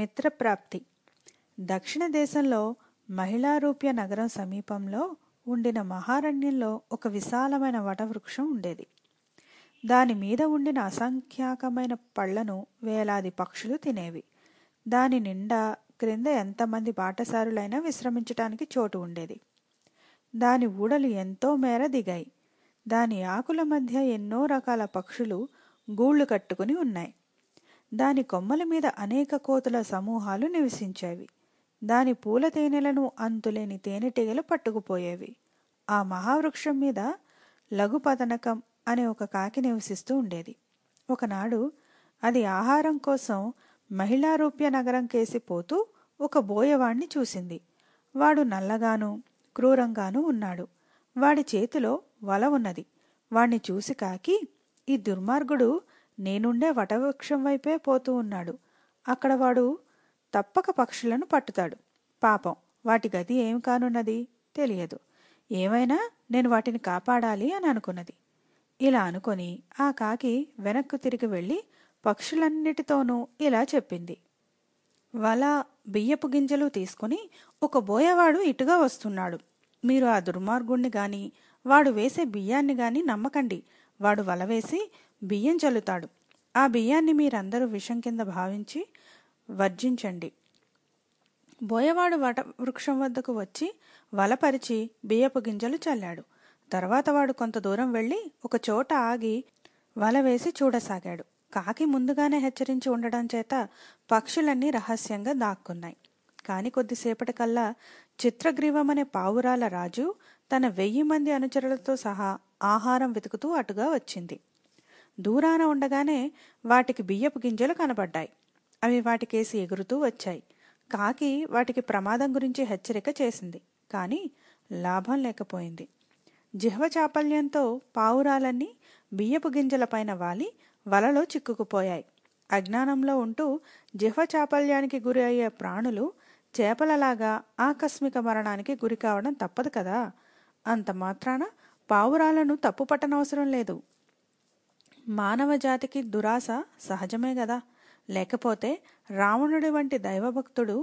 మిత్రప్రాప్తి దక్షిణ దేశంలో మహిళారూప్య నగరం సమీపంలో ఉండిన మహారణ్యంలో ఒక విశాలమైన వటవృక్షం ఉండేది దాని మీద ఉండిన అసంఖ్యాకమైన పళ్లను వేలాది పక్షులు తినేవి దాని నిండా క్రింద ఎంతమంది బాటసారులైనా విశ్రమించటానికి చోటు ఉండేది దాని ఊడలు ఎంతో మేర దిగాయి దాని ఆకుల మధ్య ఎన్నో రకాల పక్షులు గూళ్ళు కట్టుకుని ఉన్నాయి దాని కొమ్మల మీద అనేక కోతుల సమూహాలు నివసించేవి దాని పూల తేనెలను అంతులేని తేనెటీగలు పట్టుకుపోయేవి ఆ మహావృక్షం మీద లఘుపతనకం అనే ఒక కాకి నివసిస్తూ ఉండేది ఒకనాడు అది ఆహారం కోసం మహిళారూప్య నగరం కేసి పోతూ ఒక బోయవాణ్ణి చూసింది వాడు నల్లగాను క్రూరంగాను ఉన్నాడు వాడి చేతిలో వల ఉన్నది వాణ్ణి చూసి కాకి ఈ దుర్మార్గుడు నేనుండే వటవృక్షం వైపే పోతూ ఉన్నాడు అక్కడ వాడు తప్పక పక్షులను పట్టుతాడు పాపం వాటి గది ఏమి కానున్నది తెలియదు ఏమైనా నేను వాటిని కాపాడాలి అని అనుకున్నది ఇలా అనుకొని ఆ కాకి వెనక్కు తిరిగి వెళ్ళి పక్షులన్నిటితోనూ ఇలా చెప్పింది వల బియ్యపు గింజలు తీసుకుని ఒక బోయవాడు ఇటుగా వస్తున్నాడు మీరు ఆ దుర్మార్గుణ్ణి గాని వాడు వేసే బియ్యాన్ని గాని నమ్మకండి వాడు వల వేసి బియ్యం చల్లుతాడు ఆ బియ్యాన్ని మీరందరూ విషం కింద భావించి వర్జించండి బోయవాడు వట వృక్షం వద్దకు వచ్చి వలపరిచి బియ్యపు గింజలు చల్లాడు తర్వాత వాడు కొంత దూరం వెళ్ళి ఒక చోట ఆగి వల వేసి చూడసాగాడు కాకి ముందుగానే హెచ్చరించి ఉండడం చేత పక్షులన్నీ రహస్యంగా దాక్కున్నాయి కాని కొద్దిసేపటికల్లా చిత్రగ్రీవమనే పావురాల రాజు తన వెయ్యి మంది అనుచరులతో సహా ఆహారం వెతుకుతూ అటుగా వచ్చింది దూరాన ఉండగానే వాటికి బియ్యపు గింజలు కనబడ్డాయి అవి వాటికేసి ఎగురుతూ వచ్చాయి కాకి వాటికి ప్రమాదం గురించి హెచ్చరిక చేసింది కానీ లాభం లేకపోయింది జిహ్వ చాపల్యంతో పావురాలన్నీ బియ్యపు గింజలపైన వాలి వలలో చిక్కుకుపోయాయి అజ్ఞానంలో ఉంటూ జిహ్వ చాపల్యానికి గురి అయ్యే ప్రాణులు చేపలలాగా ఆకస్మిక మరణానికి గురి కావడం తప్పదు కదా అంత మాత్రాన పావురాలను తప్పు పట్టనవసరం లేదు మానవ జాతికి దురాశ సహజమే గదా లేకపోతే రావణుడి వంటి దైవభక్తుడు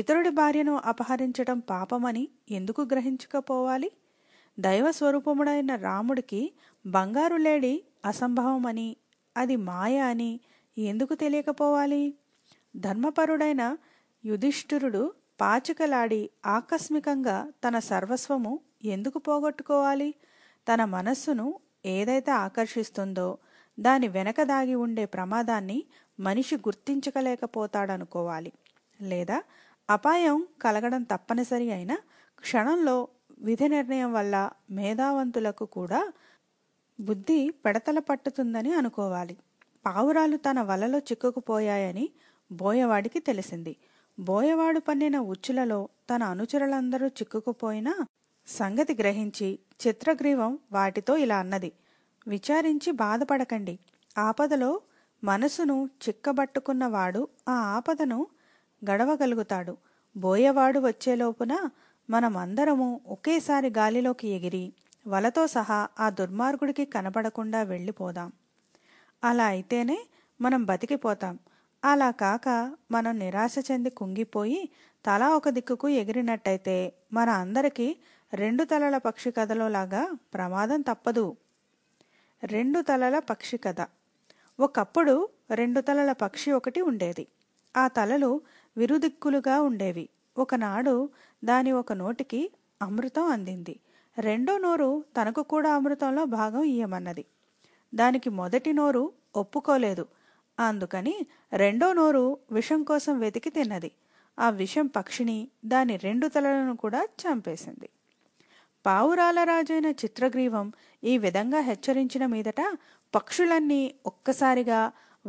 ఇతరుడి భార్యను అపహరించటం పాపమని ఎందుకు దైవ దైవస్వరూపముడైన రాముడికి బంగారు లేడి అసంభవమని అది మాయ అని ఎందుకు తెలియకపోవాలి ధర్మపరుడైన యుధిష్ఠురుడు పాచికలాడి ఆకస్మికంగా తన సర్వస్వము ఎందుకు పోగొట్టుకోవాలి తన మనస్సును ఏదైతే ఆకర్షిస్తుందో దాని వెనక దాగి ఉండే ప్రమాదాన్ని మనిషి గుర్తించకలేకపోతాడనుకోవాలి లేదా అపాయం కలగడం తప్పనిసరి అయిన క్షణంలో విధి నిర్ణయం వల్ల మేధావంతులకు కూడా బుద్ధి పెడతల పట్టుతుందని అనుకోవాలి పావురాలు తన వలలో చిక్కుకుపోయాయని బోయవాడికి తెలిసింది బోయవాడు పన్నిన ఉచ్చులలో తన అనుచరులందరూ చిక్కుకుపోయినా సంగతి గ్రహించి చిత్రగ్రీవం వాటితో ఇలా అన్నది విచారించి బాధపడకండి ఆపదలో మనసును చిక్కబట్టుకున్నవాడు ఆ ఆపదను గడవగలుగుతాడు బోయవాడు వచ్చేలోపున మనమందరము ఒకేసారి గాలిలోకి ఎగిరి వలతో సహా ఆ దుర్మార్గుడికి కనపడకుండా వెళ్ళిపోదాం అలా అయితేనే మనం బతికిపోతాం అలా కాక మనం నిరాశ చెంది కుంగిపోయి తలా ఒక దిక్కుకు ఎగిరినట్టయితే మన అందరికీ రెండు తలల పక్షి కథలోలాగా ప్రమాదం తప్పదు రెండు తలల పక్షి కథ ఒకప్పుడు రెండు తలల పక్షి ఒకటి ఉండేది ఆ తలలు విరుదిక్కులుగా ఉండేవి ఒకనాడు దాని ఒక నోటికి అమృతం అందింది రెండో నోరు తనకు కూడా అమృతంలో భాగం ఇయ్యమన్నది దానికి మొదటి నోరు ఒప్పుకోలేదు అందుకని రెండో నోరు విషం కోసం వెతికి తిన్నది ఆ విషం పక్షిని దాని రెండు తలలను కూడా చంపేసింది పావురాల రాజైన చిత్రగ్రీవం ఈ విధంగా హెచ్చరించిన మీదట పక్షులన్నీ ఒక్కసారిగా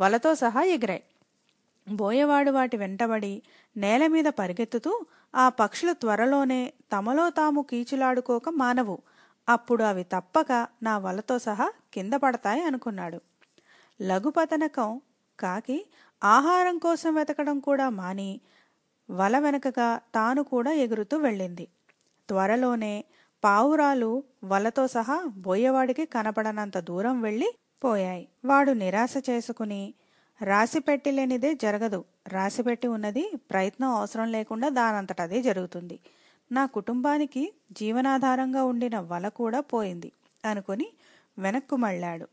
వలతో సహా ఎగిరాయి బోయవాడు వాటి వెంటబడి నేల మీద పరిగెత్తుతూ ఆ పక్షులు త్వరలోనే తమలో తాము కీచులాడుకోక మానవు అప్పుడు అవి తప్పక నా వలతో సహా కింద పడతాయి అనుకున్నాడు లఘుపతనకం కాకి ఆహారం కోసం వెతకడం కూడా మాని వల వెనకగా తాను కూడా ఎగురుతూ వెళ్ళింది త్వరలోనే పావురాలు వలతో సహా బోయేవాడికి కనపడనంత దూరం వెళ్ళి పోయాయి వాడు నిరాశ చేసుకుని రాసిపెట్టి లేనిదే జరగదు రాసిపెట్టి ఉన్నది ప్రయత్నం అవసరం లేకుండా దానంతటదే జరుగుతుంది నా కుటుంబానికి జీవనాధారంగా ఉండిన వల కూడా పోయింది అనుకుని వెనక్కు మళ్ళాడు